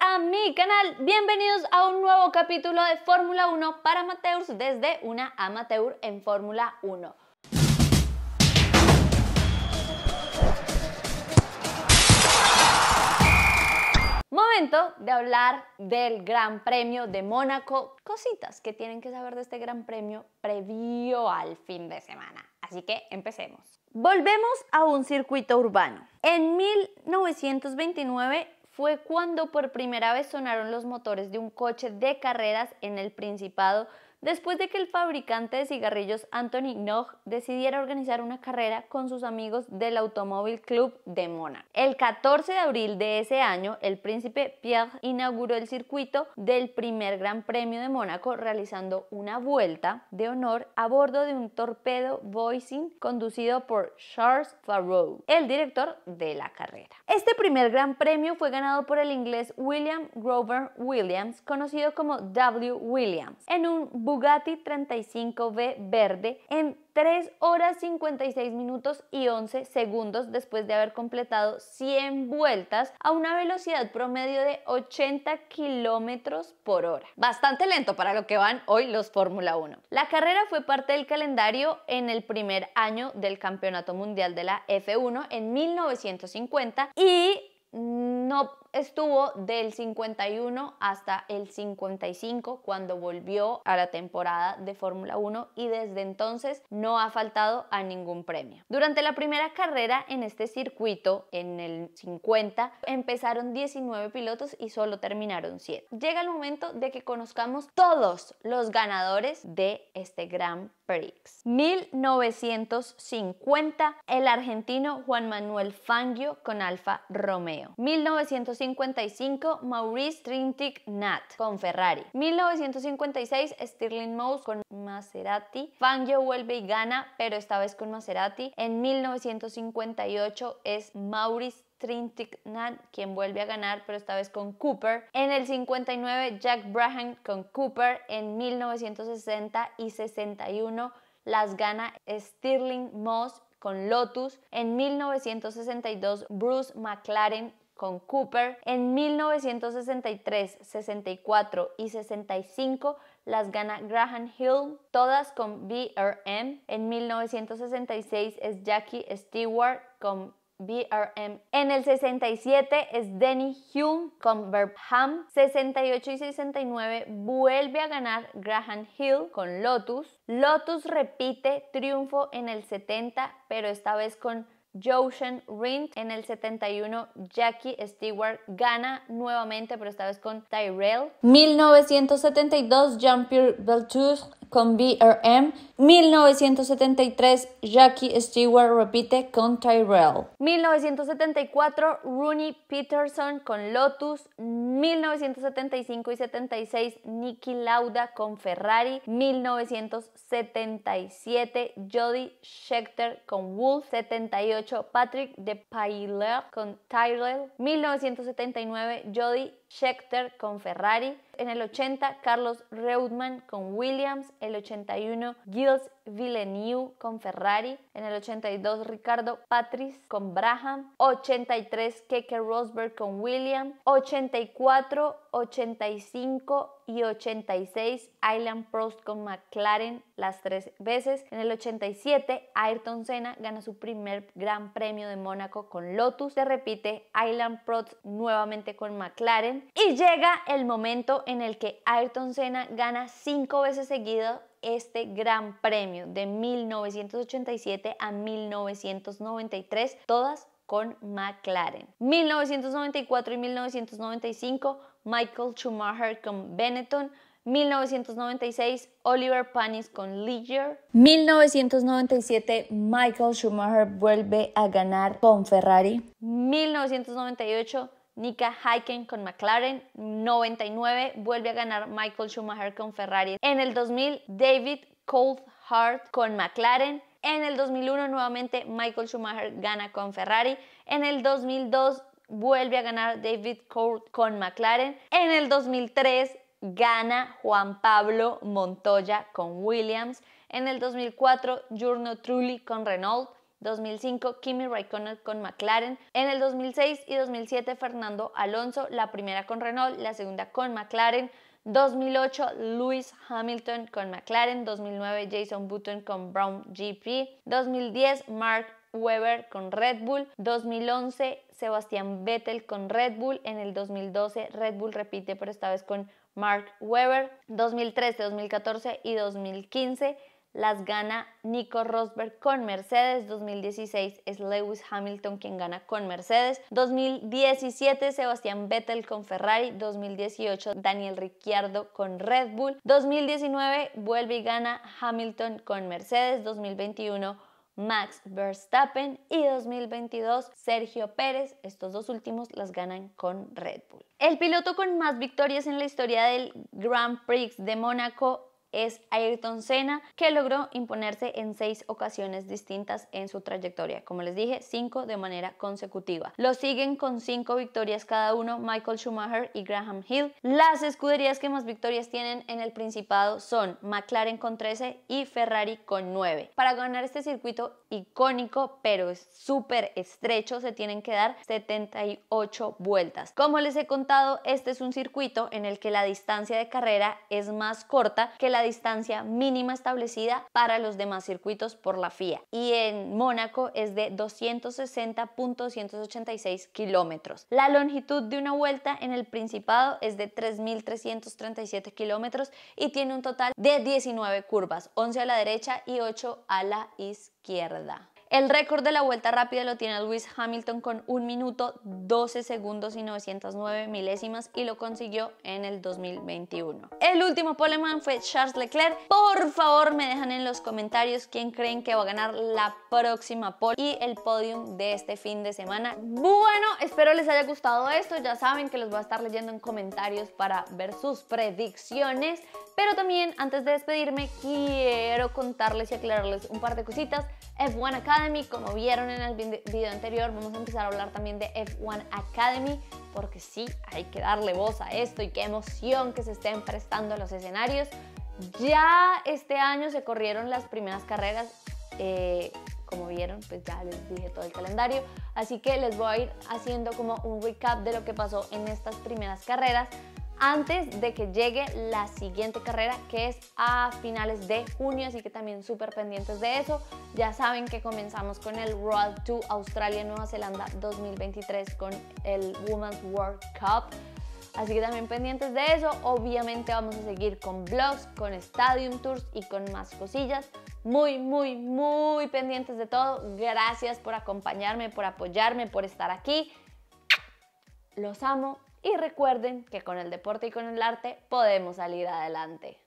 a mi canal. Bienvenidos a un nuevo capítulo de Fórmula 1 para amateurs desde una amateur en Fórmula 1. Momento de hablar del Gran Premio de Mónaco. Cositas que tienen que saber de este Gran Premio previo al fin de semana. Así que empecemos. Volvemos a un circuito urbano. En 1929 fue cuando por primera vez sonaron los motores de un coche de carreras en el Principado Después de que el fabricante de cigarrillos Anthony Nog decidiera organizar una carrera con sus amigos del Automóvil Club de Mónaco. El 14 de abril de ese año, el príncipe Pierre inauguró el circuito del primer Gran Premio de Mónaco realizando una vuelta de honor a bordo de un torpedo voicing conducido por Charles Farrow, el director de la carrera. Este primer Gran Premio fue ganado por el inglés William Grover Williams, conocido como W. Williams, en un Bugatti 35B verde en 3 horas 56 minutos y 11 segundos después de haber completado 100 vueltas a una velocidad promedio de 80 kilómetros por hora. Bastante lento para lo que van hoy los Fórmula 1. La carrera fue parte del calendario en el primer año del Campeonato Mundial de la F1 en 1950 y no estuvo del 51 hasta el 55 cuando volvió a la temporada de Fórmula 1 y desde entonces no ha faltado a ningún premio. Durante la primera carrera en este circuito, en el 50, empezaron 19 pilotos y solo terminaron 7. Llega el momento de que conozcamos todos los ganadores de este Gran Prix. 1950, el argentino Juan Manuel Fangio con Alfa Romeo. 1950 1955, Maurice Trintignant con Ferrari. 1956, Stirling Moss con Maserati. Fangio vuelve y gana, pero esta vez con Maserati. En 1958 es Maurice Trintignant quien vuelve a ganar, pero esta vez con Cooper. En el 59, Jack Brahan con Cooper. En 1960 y 61 las gana Stirling Moss con Lotus. En 1962, Bruce McLaren con Cooper. En 1963, 64 y 65 las gana Graham Hill, todas con BRM. En 1966 es Jackie Stewart con BRM. En el 67 es Denny Hume con Birmingham. 68 y 69 vuelve a ganar Graham Hill con Lotus. Lotus repite triunfo en el 70, pero esta vez con Joshen Rindt. En el 71, Jackie Stewart gana nuevamente, pero esta vez con Tyrell. 1972, Jean-Pierre Beltour con BRM. 1973, Jackie Stewart repite con Tyrell. 1974, Rooney Peterson con Lotus. 1975 y 76, Nicky Lauda con Ferrari. 1977, Jody Scheckter con Wolf. 78, Patrick de Pailler con Tyrell. 1979, Jody. Scheckter con Ferrari, en el 80 Carlos Reutemann con Williams, el 81 Gilles Villeneuve con Ferrari, en el 82 Ricardo Patrice con Braham, 83 Keke Rosberg con Williams, 84, 85 y 86 Island Prost con McLaren las tres veces. En el 87 Ayrton Senna gana su primer Gran Premio de Mónaco con Lotus. Se repite Island Prost nuevamente con McLaren y llega el momento en el que Ayrton Senna gana cinco veces seguido este gran premio de 1987 a 1993, todas con McLaren. 1994 y 1995, Michael Schumacher con Benetton. 1996, Oliver Panis con Ligier. 1997, Michael Schumacher vuelve a ganar con Ferrari. 1998, Nika Haiken con McLaren, 99 vuelve a ganar Michael Schumacher con Ferrari, en el 2000 David Coulthard con McLaren, en el 2001 nuevamente Michael Schumacher gana con Ferrari, en el 2002 vuelve a ganar David Coulthard con McLaren, en el 2003 gana Juan Pablo Montoya con Williams, en el 2004 Jarno Trulli con Renault, 2005 Kimi Räikkönen con McLaren, en el 2006 y 2007 Fernando Alonso, la primera con Renault, la segunda con McLaren, 2008 Lewis Hamilton con McLaren, 2009 Jason Button con Brown GP, 2010 Mark Webber con Red Bull, 2011 Sebastian Vettel con Red Bull, en el 2012 Red Bull repite pero esta vez con Mark Webber, 2013, 2014 y 2015 las gana Nico Rosberg con Mercedes, 2016 es Lewis Hamilton quien gana con Mercedes, 2017 Sebastián Vettel con Ferrari, 2018 Daniel Ricciardo con Red Bull, 2019 vuelve y gana Hamilton con Mercedes, 2021 Max Verstappen y 2022 Sergio Pérez. Estos dos últimos las ganan con Red Bull. El piloto con más victorias en la historia del Grand Prix de Mónaco es Ayrton Senna, que logró imponerse en seis ocasiones distintas en su trayectoria. Como les dije, cinco de manera consecutiva. Lo siguen con cinco victorias cada uno Michael Schumacher y Graham Hill. Las escuderías que más victorias tienen en el Principado son McLaren con 13 y Ferrari con 9. Para ganar este circuito icónico, pero súper estrecho, se tienen que dar 78 vueltas. Como les he contado, este es un circuito en el que la distancia de carrera es más corta que la la distancia mínima establecida para los demás circuitos por la FIA y en Mónaco es de 260.286 kilómetros. La longitud de una vuelta en el Principado es de 3.337 kilómetros y tiene un total de 19 curvas, 11 a la derecha y 8 a la izquierda. El récord de la vuelta rápida lo tiene Lewis Hamilton con 1 minuto 12 segundos y 909 milésimas y lo consiguió en el 2021. El último poleman fue Charles Leclerc. Por favor, me dejan en los comentarios quién creen que va a ganar la próxima pole y el podium de este fin de semana. Bueno, espero les haya gustado esto. Ya saben que los voy a estar leyendo en comentarios para ver sus predicciones. Pero también antes de despedirme, quiero contarles y aclararles un par de cositas. F1 como vieron en el video anterior, vamos a empezar a hablar también de F1 Academy, porque sí, hay que darle voz a esto y qué emoción que se estén prestando los escenarios. Ya este año se corrieron las primeras carreras. Eh, como vieron, pues ya les dije todo el calendario. Así que les voy a ir haciendo como un recap de lo que pasó en estas primeras carreras antes de que llegue la siguiente carrera que es a finales de junio, así que también súper pendientes de eso. Ya saben que comenzamos con el Road to Australia Nueva Zelanda 2023 con el Women's World Cup. Así que también pendientes de eso, obviamente vamos a seguir con blogs, con stadium tours y con más cosillas. Muy, muy, muy pendientes de todo. Gracias por acompañarme, por apoyarme, por estar aquí. Los amo, y recuerden que con el deporte y con el arte podemos salir adelante.